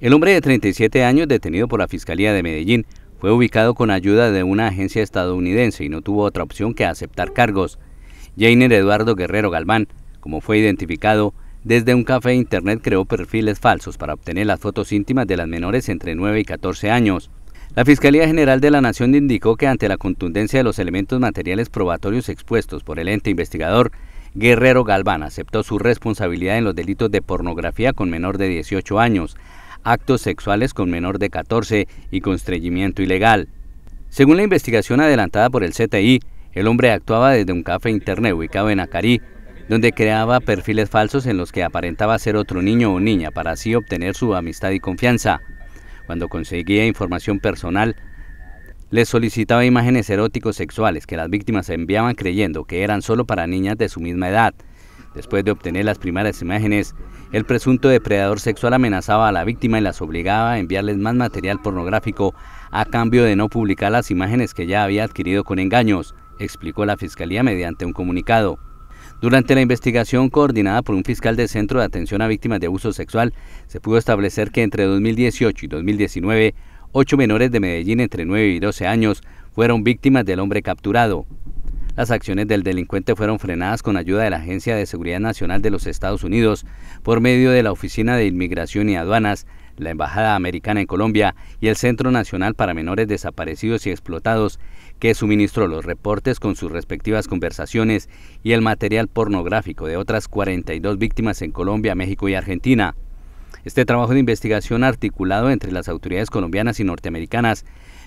El hombre de 37 años detenido por la Fiscalía de Medellín fue ubicado con ayuda de una agencia estadounidense y no tuvo otra opción que aceptar cargos. Jainer Eduardo Guerrero Galván, como fue identificado, desde un café internet creó perfiles falsos para obtener las fotos íntimas de las menores entre 9 y 14 años. La Fiscalía General de la Nación indicó que ante la contundencia de los elementos materiales probatorios expuestos por el ente investigador, Guerrero Galván aceptó su responsabilidad en los delitos de pornografía con menor de 18 años, actos sexuales con menor de 14 y constreñimiento ilegal. Según la investigación adelantada por el CTI, el hombre actuaba desde un café internet ubicado en Acarí, donde creaba perfiles falsos en los que aparentaba ser otro niño o niña para así obtener su amistad y confianza. Cuando conseguía información personal, le solicitaba imágenes eróticos sexuales que las víctimas enviaban creyendo que eran solo para niñas de su misma edad. Después de obtener las primeras imágenes, el presunto depredador sexual amenazaba a la víctima y las obligaba a enviarles más material pornográfico a cambio de no publicar las imágenes que ya había adquirido con engaños, explicó la Fiscalía mediante un comunicado. Durante la investigación coordinada por un fiscal del Centro de Atención a Víctimas de Abuso Sexual, se pudo establecer que entre 2018 y 2019, ocho menores de Medellín entre 9 y 12 años fueron víctimas del hombre capturado. Las acciones del delincuente fueron frenadas con ayuda de la Agencia de Seguridad Nacional de los Estados Unidos por medio de la Oficina de Inmigración y Aduanas, la Embajada Americana en Colombia y el Centro Nacional para Menores Desaparecidos y Explotados, que suministró los reportes con sus respectivas conversaciones y el material pornográfico de otras 42 víctimas en Colombia, México y Argentina. Este trabajo de investigación articulado entre las autoridades colombianas y norteamericanas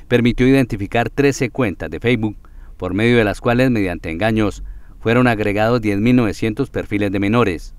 permitió identificar 13 cuentas de Facebook por medio de las cuales, mediante engaños, fueron agregados 10.900 perfiles de menores.